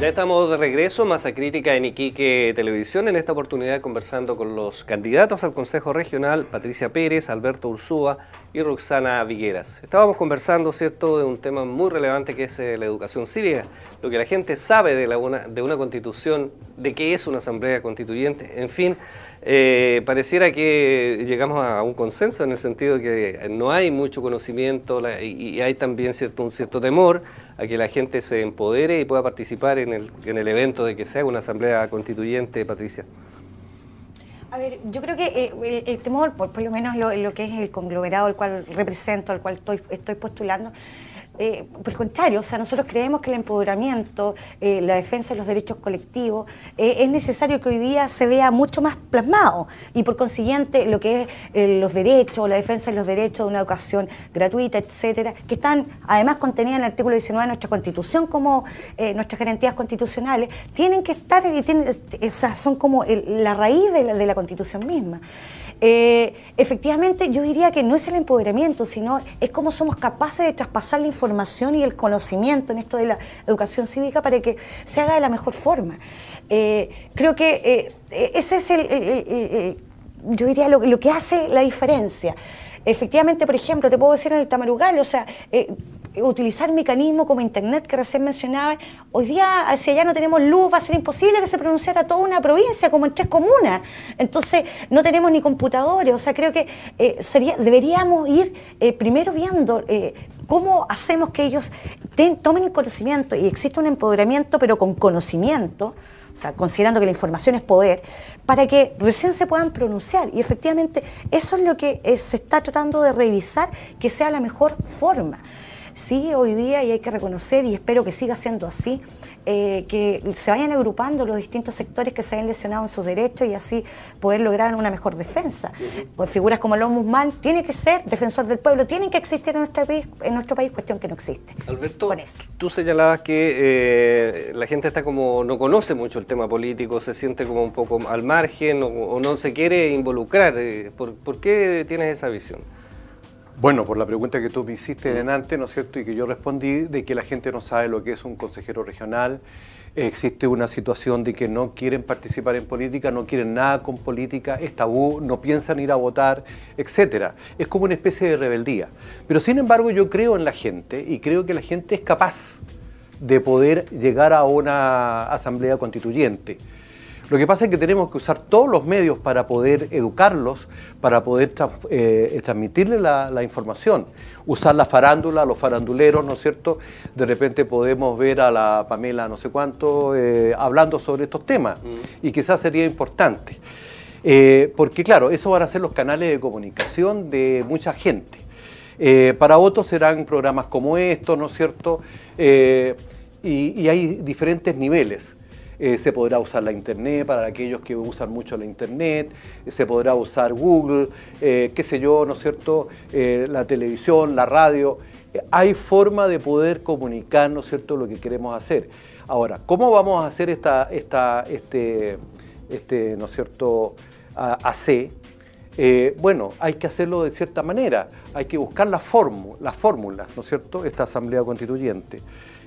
Ya estamos de regreso, Masa Crítica en Iquique Televisión, en esta oportunidad conversando con los candidatos al Consejo Regional, Patricia Pérez, Alberto Ursúa y Roxana Vigueras. Estábamos conversando, ¿cierto?, de un tema muy relevante que es eh, la educación cívica, lo que la gente sabe de, una, de una constitución, de qué es una asamblea constituyente, en fin, eh, pareciera que llegamos a un consenso en el sentido de que no hay mucho conocimiento y, hay también cierto, un cierto temor a que la gente se empodere y pueda participar en el, en el evento de que sea una asamblea constituyente, Patricia. A ver, yo creo que eh, el, temor, por, lo menos lo, lo, que es el conglomerado al cual represento, al cual estoy, estoy postulando, eh, por el contrario, o sea, nosotros creemos que el empoderamiento, eh, la defensa de los derechos colectivos, eh, es necesario que hoy día se vea mucho más plasmado y por consiguiente lo que es los derechos, la defensa de los derechos de una educación gratuita, etcétera, que están además contenidas en el artículo 19 de nuestra Constitución como nuestras garantías constitucionales, tienen que estar, y tienen, o sea, son como la raíz de la Constitución misma. Eh, efectivamente yo diría que no es el empoderamiento, sino es cómo somos capaces de traspasar la información y el conocimiento en esto de la educación cívica para que se haga de la mejor forma. Eh, creo que eh, ese es el, yo diría lo, que hace la diferencia efectivamente, por ejemplo, te puedo decir en el Tamarugal, o sea, utilizar mecanismos como Internet que recién mencionaba. Hoy día, si allá no tenemos luz, va a ser imposible que se pronunciara toda una provincia, como en tres comunas. Entonces, no tenemos ni computadores. O sea, creo que eh, sería, deberíamos ir eh, primero viendo eh, cómo hacemos que ellos tomen el conocimiento y existe un empoderamiento, pero con conocimiento. O sea, considerando que la información es poder, para que recién se puedan pronunciar. Y efectivamente, eso es lo que se está tratando de revisar, que sea la mejor forma. Sí, hoy día, y hay que reconocer, y espero que siga siendo así, eh, que se vayan agrupando los distintos sectores que se hayan lesionado en sus derechos y así poder lograr una mejor defensa. Pues figuras como el Ombudsman tiene que ser defensor del pueblo, tienen que existir en nuestro país, cuestión que no existe. Alberto, tú señalabas que eh, la gente está como no conoce mucho el tema político, se siente como un poco al margen o, no se quiere involucrar. Eh, ¿Por qué tienes esa visión? Bueno, por la pregunta que tú me hiciste antes, ¿no es cierto? Y que yo respondí de que la gente no sabe lo que es un consejero regional. Existe una situación de que no quieren participar en política, no quieren nada con política, es tabú, no piensan ir a votar, etc. Es como una especie de rebeldía. Pero sin embargo, yo creo en la gente y creo que la gente es capaz de poder llegar a una asamblea constituyente. Lo que pasa es que tenemos que usar todos los medios para poder educarlos, para poder eh, eh, transmitirles la, información. Usar la farándula, los faranduleros, ¿no es cierto? De repente podemos ver a la Pamela no sé cuánto eh, hablando sobre estos temas mm. y quizás sería importante. porque claro, eso van a ser los canales de comunicación de mucha gente. para otros serán programas como estos, ¿no es cierto? y, y, hay diferentes niveles. Eh, se podrá usar la Internet para aquellos que usan mucho la Internet, se podrá usar Google, eh, qué sé yo, ¿no es cierto?, eh, la televisión, la radio. hay forma de poder comunicar, ¿no es cierto?, lo que queremos hacer. Ahora, ¿cómo vamos a hacer esta, esta este, este, ¿no es cierto?, AC eh, bueno, hay que hacerlo de cierta manera, hay que buscar las fórmulas, ¿no es cierto?, esta Asamblea Constituyente.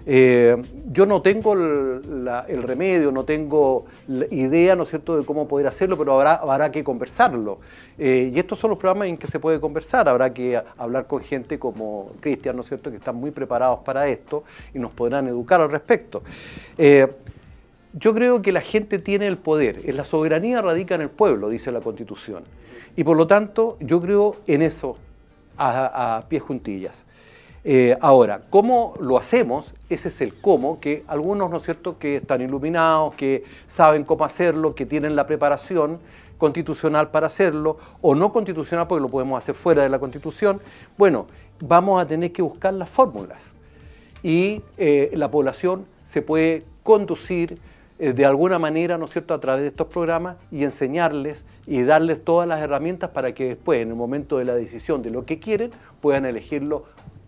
Eh, yo no tengo el, remedio, no tengo idea, ¿no es cierto?, de cómo poder hacerlo, pero habrá, que conversarlo. Eh, y estos son los programas en que se puede conversar, habrá que hablar con gente como Cristian, ¿no es cierto?, que están muy preparados para esto y nos podrán educar al respecto. yo creo que la gente tiene el poder, la soberanía radica en el pueblo, dice la Constitución. Y por lo tanto, yo creo en eso, a, pies juntillas. Eh, ahora, ¿cómo lo hacemos? Ese es el cómo, que algunos, ¿no es cierto?, que están iluminados, que saben cómo hacerlo, que tienen la preparación constitucional para hacerlo, o no constitucional porque lo podemos hacer fuera de la constitución. Bueno, vamos a tener que buscar las fórmulas y eh, la población se puede conducir eh, de alguna manera, ¿no es cierto?, a través de estos programas y enseñarles y darles todas las herramientas para que después, en el momento de la decisión de lo que quieren, puedan elegirlo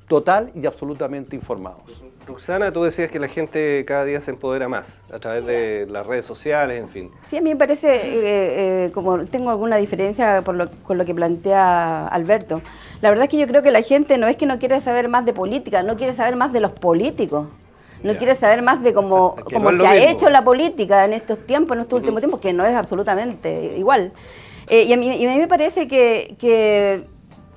total y absolutamente informados. Roxana, tú decías que la gente cada día se empodera más a través de las redes sociales, en fin. Sí, a mí me parece, eh, eh, como tengo alguna diferencia con lo que plantea Alberto, la verdad es que yo creo que la gente no es que no quiera saber más de política, no quiere saber más de los políticos no quiere saber más de cómo, se ha hecho la política en estos tiempos, en estos últimos tiempos, que no es absolutamente igual. Eh, y, a mí, me parece que,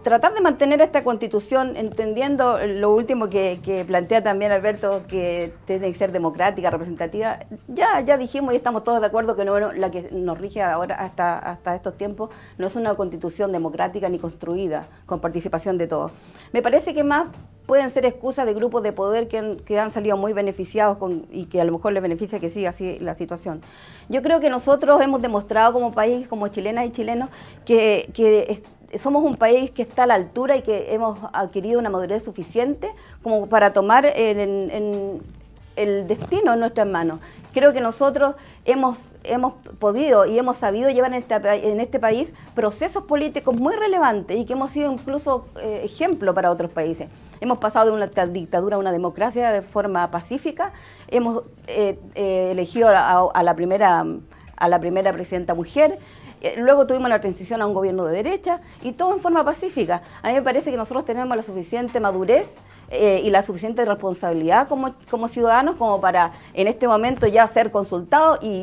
tratar de mantener esta constitución, entendiendo lo último que, plantea también Alberto, que tiene que ser democrática, representativa, ya, ya dijimos y estamos todos de acuerdo que no, la que nos rige ahora hasta, hasta estos tiempos no es una constitución democrática ni construida con participación de todos. Me parece que más pueden ser excusas de grupos de poder que han, salido muy beneficiados y que a lo mejor les beneficia que siga así la situación. Yo creo que nosotros hemos demostrado como país, como chilenas y chilenos, que, somos un país que está a la altura y que hemos adquirido una madurez suficiente como para tomar el, en, el destino en nuestras manos. Creo que nosotros hemos, podido y hemos sabido llevar este en este, país procesos políticos muy relevantes y que hemos sido incluso eh, ejemplo para otros países. Hemos pasado de una dictadura a una democracia de forma pacífica. Hemos eh, eh, elegido a, la primera, a la primera presidenta mujer. Eh, luego tuvimos la transición a un gobierno de derecha y todo en forma pacífica. A mí me parece que nosotros tenemos la suficiente madurez eh, y la suficiente responsabilidad como, ciudadanos como para en este momento ya ser consultados y,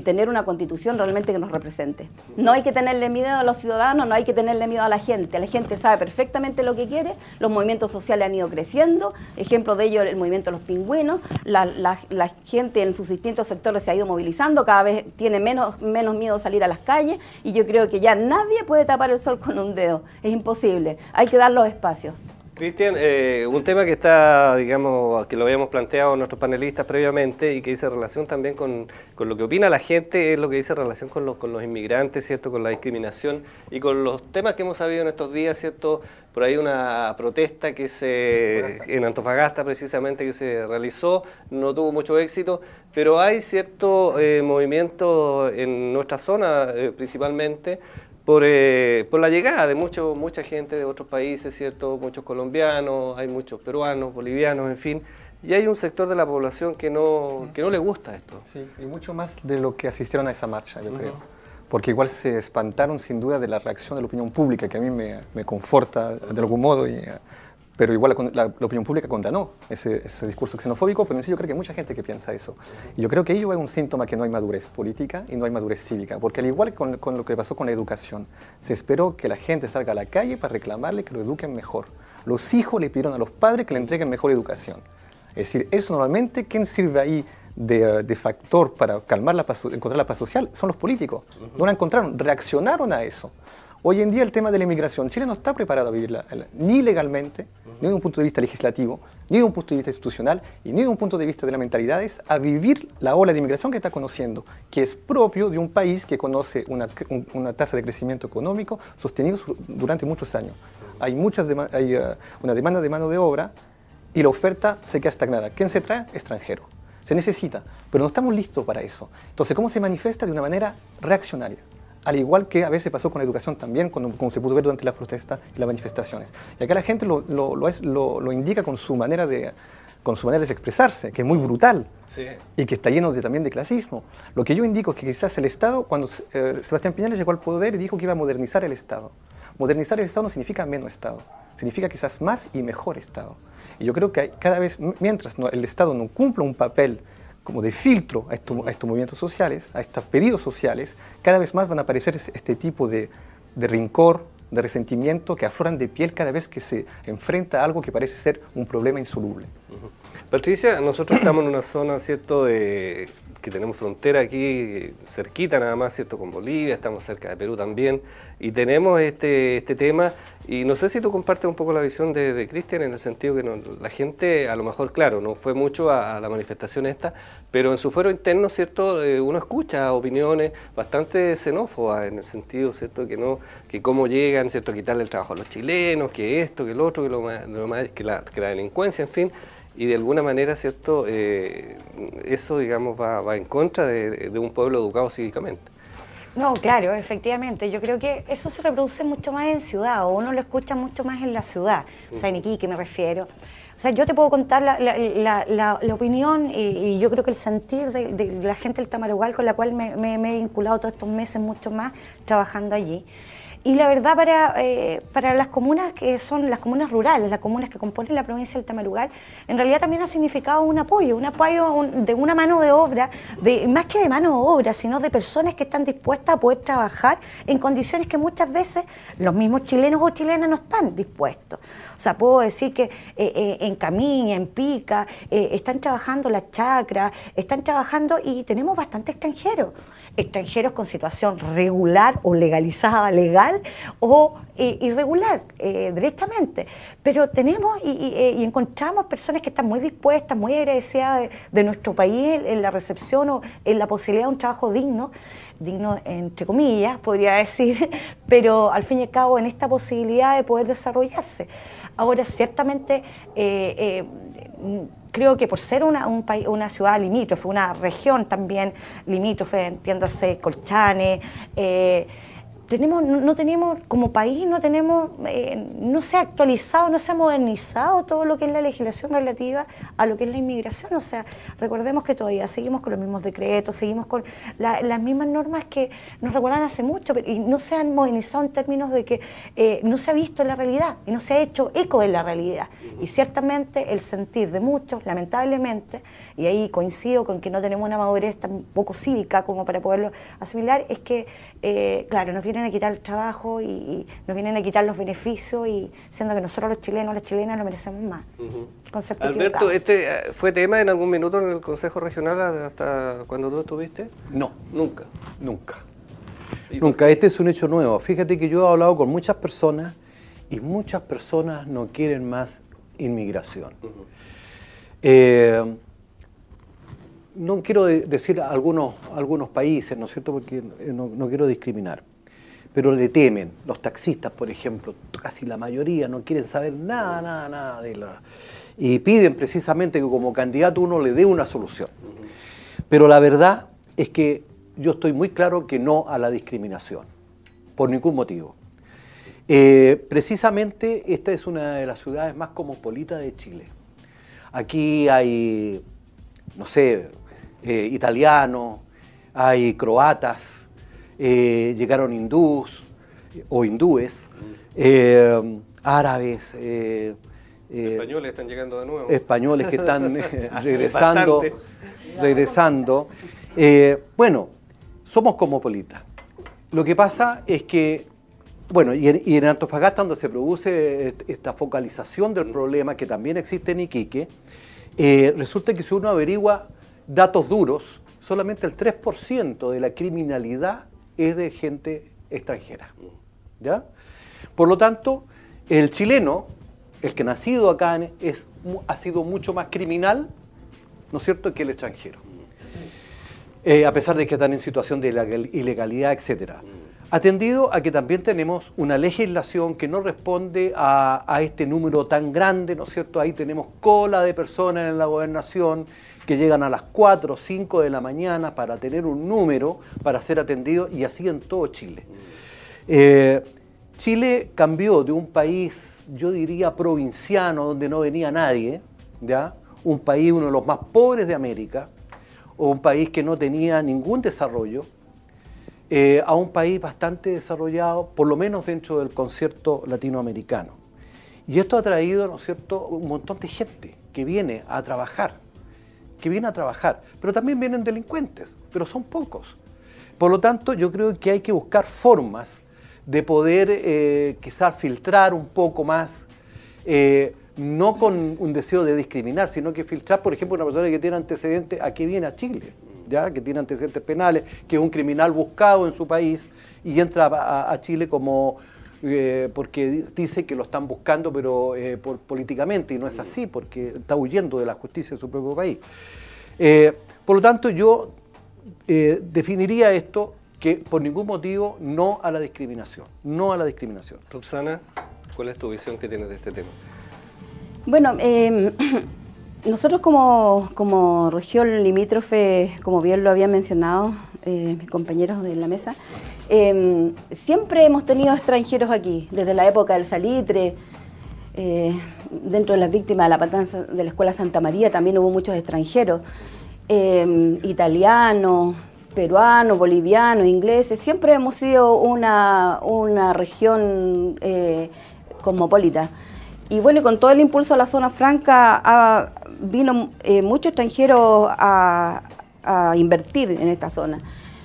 tener una constitución realmente que nos represente. No hay que tenerle miedo a los ciudadanos, no hay que tenerle miedo a la gente. La gente sabe perfectamente lo que quiere, los movimientos sociales han ido creciendo, ejemplo de ello el movimiento de los pingüinos, la, la gente en sus distintos sectores se ha ido movilizando, cada vez tiene menos, menos miedo a salir a las calles y yo creo que ya nadie puede tapar el sol con un dedo, es imposible, hay que dar los espacios. Cristian, eh, un tema que está, digamos, que lo habíamos planteado nuestros panelistas previamente y que dice relación también con, lo que opina la gente, es lo que dice relación con los, con los inmigrantes, ¿cierto? Con la discriminación y con los temas que hemos sabido en estos días, ¿cierto? Por ahí una protesta que se, en Antofagasta precisamente, que se realizó, no tuvo mucho éxito, pero hay cierto eh, movimiento en nuestra zona eh, principalmente eh, por, la llegada de mucho, mucha gente de otros países, ¿cierto? Muchos colombianos, hay muchos peruanos, bolivianos, en fin. Y hay un sector de la población que no, que no le gusta esto. Sí, y mucho más de lo que asistieron a esa marcha, yo creo. Porque igual se espantaron sin duda de la reacción de la opinión pública, que a mí me, me conforta de algún modo y pero igual la, opinión pública condenó ese, discurso xenofóbico, pero en sí yo creo que hay mucha gente que piensa eso. Y yo creo que ello es un síntoma que no hay madurez política y no hay madurez cívica, porque al igual que con, lo que pasó con la educación, se esperó que la gente salga a la calle para reclamarle que lo eduquen mejor. Los hijos le pidieron a los padres que le entreguen mejor educación. Es decir, eso normalmente, ¿quién sirve ahí de, factor para calmar la encontrar la paz social son los políticos. No la encontraron, reaccionaron a eso. Hoy en día el tema de la inmigración, Chile no está preparado a vivirla eh, ni legalmente, ni desde un punto de vista legislativo, ni desde un punto de vista institucional y ni desde un punto de vista de las mentalidades a vivir la ola de inmigración que está conociendo, que es propio de un país que conoce una, tasa de crecimiento económico sostenido durante muchos años. Hay, muchas eh, una demanda de mano de obra y la oferta se queda estagnada. ¿Quién se trae? Extranjero. Se necesita, pero no estamos listos para eso. Entonces, ¿cómo se manifiesta de una manera reaccionaria? al igual que a veces pasó con la educación también, cuando, como se pudo ver durante las protestas y las manifestaciones. Y acá la gente lo, lo, lo, lo indica con su manera de con su manera de expresarse, que es muy brutal y que está lleno también de clasismo. Lo que yo indico es que quizás el Estado, cuando eh, Sebastián Piñera llegó al poder, dijo que iba a modernizar el Estado. Modernizar el Estado no significa menos Estado, significa quizás más y mejor Estado. Y yo creo que cada vez, mientras el Estado no cumpla un papel como de filtro a, estos movimientos sociales, a estos pedidos sociales, cada vez más van a aparecer este tipo de, de rincor, de resentimiento que afloran de piel cada vez que se enfrenta algo que parece ser un problema insoluble. Patricia, nosotros estamos en una zona, ¿cierto?, de que tenemos frontera aquí cerquita nada más, ¿cierto? Con Bolivia, estamos cerca de Perú también, y tenemos este, este tema, y no sé si tú compartes un poco la visión de, Cristian en el sentido que la gente, a lo mejor, claro, no fue mucho a, la manifestación esta, pero en su fuero interno, ¿cierto? Eh, uno escucha opiniones bastante xenófobas en el sentido, ¿cierto? Que no, que cómo llegan, ¿cierto? A quitarle el trabajo a los chilenos, que esto, que el otro, que, lo, que, la, que la delincuencia, en fin y de alguna manera, ¿cierto? Eh, eso, digamos, va, en contra de, un pueblo educado cívicamente. No, claro, efectivamente. Yo creo que eso se reproduce mucho más en ciudad, o uno lo escucha mucho más en la ciudad, o sea, en Iquique me refiero. O sea, yo te puedo contar la, opinión y, yo creo que el sentir de, la gente del Tamarugal con la cual me, me he vinculado todos estos meses mucho más trabajando allí. Y la verdad eh, para, las comunas que son las comunas rurales, las comunas que componen la provincia del Tamarugal, en realidad también ha significado un apoyo, un apoyo de una mano de obra, de, más que de mano de obra, sino de personas que están dispuestas a poder trabajar en condiciones que muchas veces los mismos chilenos o chilenas no están dispuestos. O sea, puedo decir que eh, eh, en Camiña, en Pica, están trabajando las chacras, están trabajando y tenemos bastante extranjeros, extranjeros con situación regular o legalizada, legal o eh, irregular, eh, directamente, Pero tenemos eh, y, encontramos personas que están muy dispuestas, muy agradecidas de, nuestro país en, la recepción o en la posibilidad de un trabajo digno digno entre comillas, podría decir, pero al fin y al cabo en esta posibilidad de poder desarrollarse. Ahora, ciertamente, creo que por ser una, una ciudad limítrofe, una región también limítrofe, entiéndase, Colchane, eh, tenemos, no tenemos, como país, no tenemos, eh, no se ha actualizado, no se ha modernizado todo lo que es la legislación relativa a lo que es la inmigración. O sea, recordemos que todavía seguimos con los mismos decretos, seguimos con las mismas normas que nos recuerdan hace mucho, y no se han modernizado en términos de que eh, no se ha visto la realidad y no se ha hecho eco de la realidad. Y ciertamente el sentir de muchos, lamentablemente, y ahí coincido con que no tenemos una madurez tan poco cívica como para poderlo asimilar, es que, eh, claro, nos vienen a quitar el trabajo y, nos vienen a quitar los beneficios y siendo que nosotros los chilenos, las chilenas, lo merecemos más. Alberto, ¿este eh, fue tema en algún minuto en el Consejo Regional hasta cuando tú estuviste? No. Nunca. Nunca. Nunca. Este es un hecho nuevo. Fíjate que yo he hablado con muchas personas y muchas personas no quieren más inmigración. Eh, no quiero decir algunos, algunos países, ¿no es cierto? Porque no quiero discriminar pero le temen. Los taxistas, por ejemplo, casi la mayoría no quieren saber nada, nada, nada de la... Y piden precisamente que como candidato uno le dé una solución. Pero la verdad es que yo estoy muy claro que no a la discriminación, por ningún motivo. Eh, precisamente esta es una de las ciudades más cosmopolitas de Chile. Aquí hay, no sé, eh, italianos, hay croatas, eh, llegaron hindús o hindúes, eh, árabes. Eh, españoles que están regresando. bueno, somos cosmopolitas. Lo que pasa es que, bueno, y en, y en Antofagasta, donde se produce esta focalización del mm. problema que también existe en Iquique, resulta que si uno averigua datos duros, solamente el 3% de la criminalidad es de gente extranjera. ¿Ya? Por lo tanto, el chileno, el que nacido acá es, ha sido mucho más criminal, ¿no es cierto?, que el extranjero. Eh, a pesar de que están en situación de ilegalidad, etcétera. Atendido a que también tenemos una legislación que no responde a, a este número tan grande, ¿no es cierto? Ahí tenemos cola de personas en la gobernación, que llegan a las 4 o 5 de la mañana para tener un número para ser atendido y así en todo Chile. Mm. Eh, Chile cambió de un país, yo diría, provinciano, donde no venía nadie, ¿ya? un país uno de los más pobres de América, o un país que no tenía ningún desarrollo, eh, a un país bastante desarrollado, por lo menos dentro del concierto latinoamericano. Y esto ha traído, ¿no es cierto?, un montón de gente que viene a trabajar que vienen a trabajar, pero también vienen delincuentes, pero son pocos. Por lo tanto, yo creo que hay que buscar formas de poder eh, quizás filtrar un poco más, eh, no con un deseo de discriminar, sino que filtrar, por ejemplo, una persona que tiene antecedentes, ¿a viene a Chile? ¿Ya? que tiene antecedentes penales, que es un criminal buscado en su país y entra a Chile como eh, porque dice que lo están buscando, pero eh, políticamente, y no es así, porque está huyendo de la justicia de su propio país. Eh, por lo tanto, yo definiría esto que por ningún motivo no a la discriminación, no a la discriminación. Roxana, ¿cuál es tu visión que tienes de este tema? Bueno, em, nosotros como, como región limítrofe, como bien lo habían mencionado eh, mis compañeros de la mesa, em, siempre hemos tenido extranjeros aquí, desde la época del salitre, eh, dentro de las víctimas de la patanza de la Escuela Santa María también hubo muchos extranjeros, em, italianos, peruanos, bolivianos, ingleses, siempre hemos sido una, una región eh, cosmopolita. Y bueno, con todo el impulso a la zona franca vino eh, muchos extranjeros a, invertir en esta zona.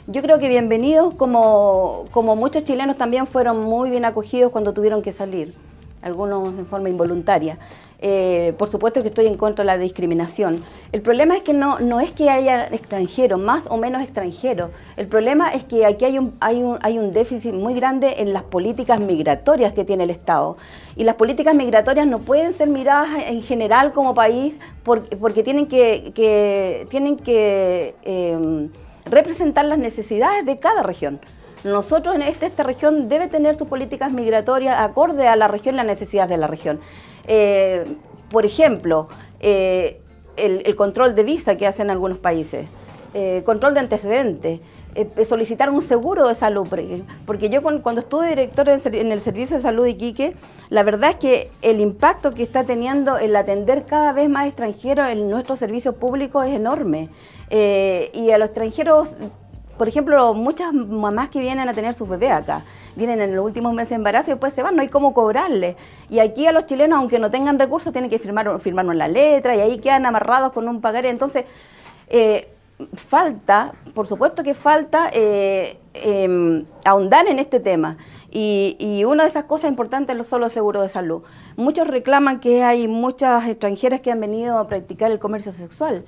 Yo creo que bienvenidos, como, como muchos chilenos también fueron muy bien acogidos cuando tuvieron que salir, algunos en forma involuntaria. Eh, por supuesto que estoy en contra de la discriminación. El problema es que no, no es que haya extranjeros, más o menos extranjeros. El problema es que aquí hay un, hay, un, déficit muy grande en las políticas migratorias que tiene el Estado. Y las políticas migratorias no pueden ser miradas en general como país porque, tienen que, tienen que em, representar las necesidades de cada región. Nosotros en este, esta, región debe tener sus políticas migratorias acorde a la región, las necesidades de la región. Eh, por ejemplo, eh, el, control de visa que hacen algunos países, eh, control de antecedentes, solicitar un seguro de salud, porque, yo cuando, estuve director en el Servicio de Salud de Iquique, la verdad es que el impacto que está teniendo el atender cada vez más extranjeros en nuestro servicio público es enorme. y a los extranjeros por ejemplo, muchas mamás que vienen a tener sus bebés acá, vienen en los últimos meses de embarazo y después se van, no hay cómo cobrarles. Y aquí a los chilenos, aunque no tengan recursos, tienen que firmar, firmarnos la letra y ahí quedan amarrados con un pagaré. Entonces, eh, falta, por supuesto que falta eh, em, ahondar en este tema. Y, y, una de esas cosas importantes son los seguros de salud. Muchos reclaman que hay muchas extranjeras que han venido a practicar el comercio sexual.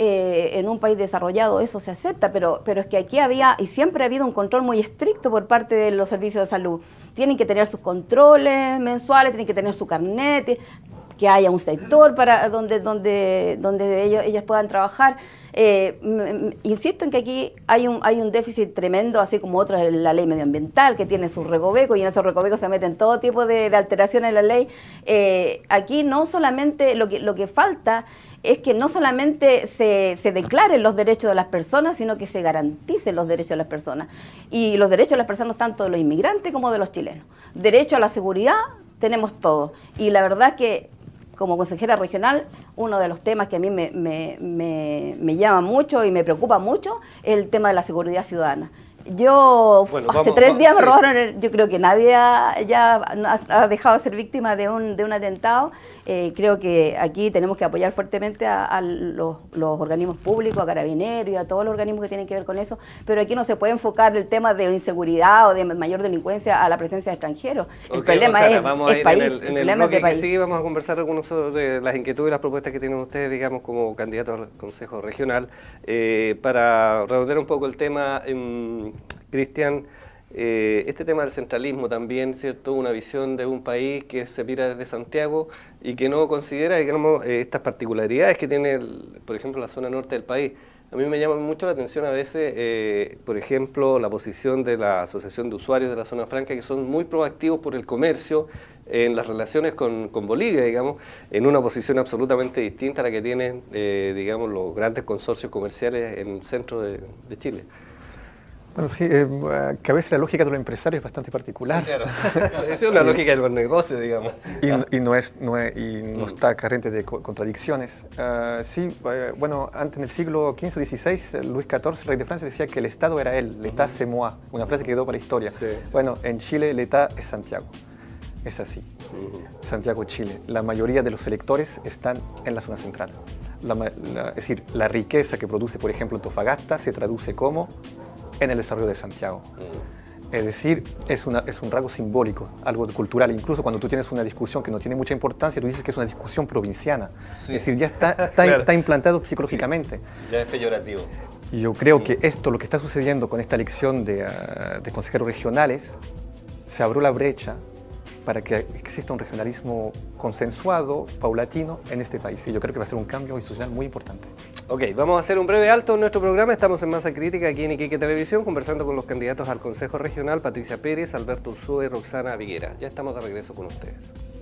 Eh, en un país desarrollado eso se acepta, pero, pero es que aquí había y siempre ha habido un control muy estricto por parte de los servicios de salud. Tienen que tener sus controles mensuales, tienen que tener su carnet, que haya un sector para donde, donde, donde ellas puedan trabajar. Eh, insisto en que aquí hay un, hay un déficit tremendo, así como otra la ley medioambiental, que tiene sus recovecos, y en esos recovecos se meten todo tipo de, alteraciones en la ley. Eh, aquí no solamente lo que, lo que falta es que no solamente se, declaren los derechos de las personas, sino que se garanticen los derechos de las personas. Y los derechos de las personas tanto de los inmigrantes como de los chilenos. Derecho a la seguridad tenemos todos. Y la verdad que como consejera regional, uno de los temas que a mí me llama mucho y me preocupa mucho es el tema de la seguridad ciudadana. Yo hace tres días me robaron, yo creo que nadie ya ha, dejado de ser víctima de un, de un atentado. Eh, creo que aquí tenemos que apoyar fuertemente a, los, los, organismos públicos, a carabineros y a todos los organismos que tienen que ver con eso, pero aquí no se puede enfocar el tema de inseguridad o de mayor delincuencia a la presencia de extranjeros. el problema es, vamos país, en el, en el, problema es vamos a conversar algunos sobre las inquietudes y las propuestas que tienen ustedes, digamos, como candidatos al Consejo Regional. Eh, para redondear un poco el tema... Em, Cristian, eh, este tema del centralismo también, ¿cierto? Una visión de un país que se mira desde Santiago y que no considera, digamos, eh, estas particularidades que tiene, por ejemplo, la zona norte del país. A mí me llama mucho la atención a veces, eh, por ejemplo, la posición de la Asociación de Usuarios de la Zona Franca, que son muy proactivos por el comercio en las relaciones con, Bolivia, digamos, en una posición absolutamente distinta a la que tienen, digamos, los grandes consorcios comerciales en el centro de Chile. Bueno, sí, eh, eh, que a veces la lógica de los empresarios es bastante particular. claro. Esa es la lógica de los negocios, digamos. Y, no, es, no, y no mm. está carente de contradicciones. Ah, sí, eh, bueno, antes en el siglo XV, XVI, Luis XIV, rey de Francia, decía que el Estado era él, l'État c'est moi, una frase que quedó para la historia. Bueno, en Chile l'État es Santiago. Es así. Santiago, Chile. La mayoría de los electores están en la zona central. es decir, la riqueza que produce, por ejemplo, tofagasta, se traduce como en el desarrollo de Santiago. Mm. Es decir, es, un rasgo simbólico, algo cultural. Incluso cuando tú tienes una discusión que no tiene mucha importancia, tú dices que es una discusión provinciana. Es decir, ya está, implantado psicológicamente. Ya es peyorativo. Yo creo mm. que esto, lo que está sucediendo con esta elección de, ah, de consejeros regionales, se abrió la brecha para que exista un regionalismo consensuado, paulatino, en este país. Y yo creo que va a ser un cambio institucional muy importante. Ok, vamos a hacer un breve alto en nuestro programa. Estamos en Masa Crítica aquí en Iquique Televisión, conversando con los candidatos al Consejo Regional, Patricia Pérez, Alberto Urzúa y Roxana Viguera. Ya estamos de regreso con ustedes.